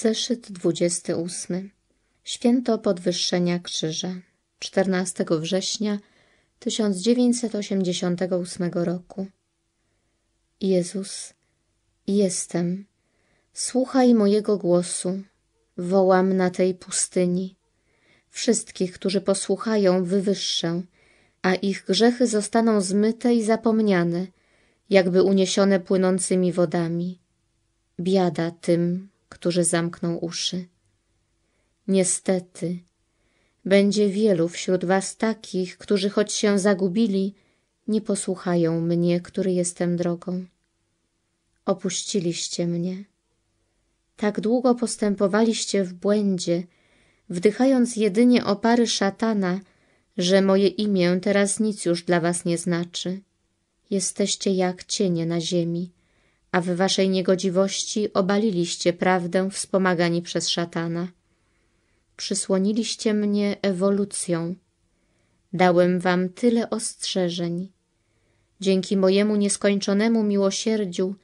Zeszyt 28. Święto Podwyższenia Krzyża. 14 września 1988 roku. Jezus, jestem. Słuchaj mojego głosu. Wołam na tej pustyni. Wszystkich, którzy posłuchają, wywyższę, a ich grzechy zostaną zmyte i zapomniane, jakby uniesione płynącymi wodami. Biada tym, którzy zamkną uszy. Niestety, będzie wielu wśród was takich, którzy choć się zagubili, nie posłuchają mnie, który jestem drogą. Opuściliście mnie. Tak długo postępowaliście w błędzie, wdychając jedynie opary szatana, że moje imię teraz nic już dla was nie znaczy. Jesteście jak cienie na ziemi, a w waszej niegodziwości obaliliście prawdę wspomagani przez szatana. Przysłoniliście mnie ewolucją. Dałem wam tyle ostrzeżeń. Dzięki mojemu nieskończonemu miłosierdziu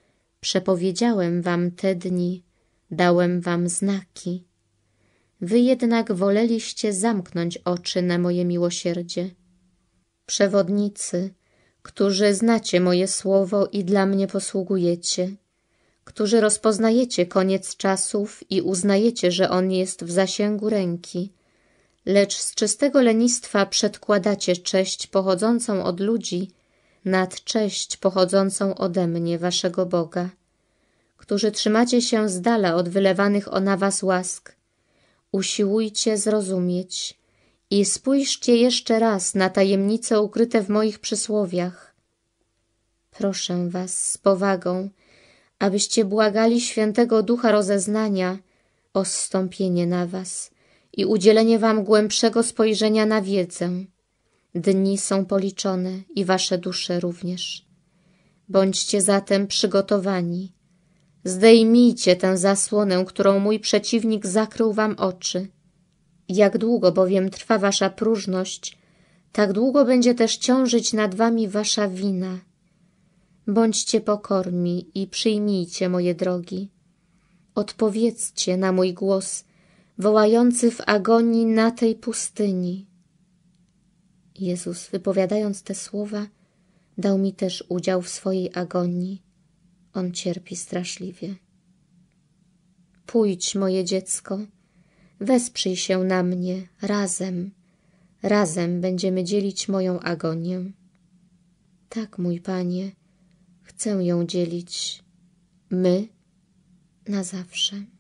przepowiedziałem wam te dni, dałem wam znaki. Wy jednak woleliście zamknąć oczy na moje miłosierdzie. Przewodnicy, którzy znacie moje słowo i dla mnie posługujecie, którzy rozpoznajecie koniec czasów i uznajecie, że on jest w zasięgu ręki, lecz z czystego lenistwa przedkładacie cześć pochodzącą od ludzi nad cześć pochodzącą ode mnie, waszego Boga, którzy trzymacie się z dala od wylewanych o na was łask. Usiłujcie zrozumieć, i spójrzcie jeszcze raz na tajemnice ukryte w moich przysłowiach. Proszę was z powagą, abyście błagali świętego ducha rozeznania o zstąpienie na was i udzielenie wam głębszego spojrzenia na wiedzę. Dni są policzone i wasze dusze również. Bądźcie zatem przygotowani. Zdejmijcie tę zasłonę, którą mój przeciwnik zakrył wam oczy – jak długo bowiem trwa wasza próżność, tak długo będzie też ciążyć nad wami wasza wina. Bądźcie pokorni i przyjmijcie moje drogi. Odpowiedzcie na mój głos, wołający w agonii na tej pustyni. Jezus, wypowiadając te słowa, dał mi też udział w swojej agonii. On cierpi straszliwie. Pójdź, moje dziecko, Wesprzyj się na mnie, razem. Razem będziemy dzielić moją agonię. Tak, mój panie, chcę ją dzielić. My na zawsze.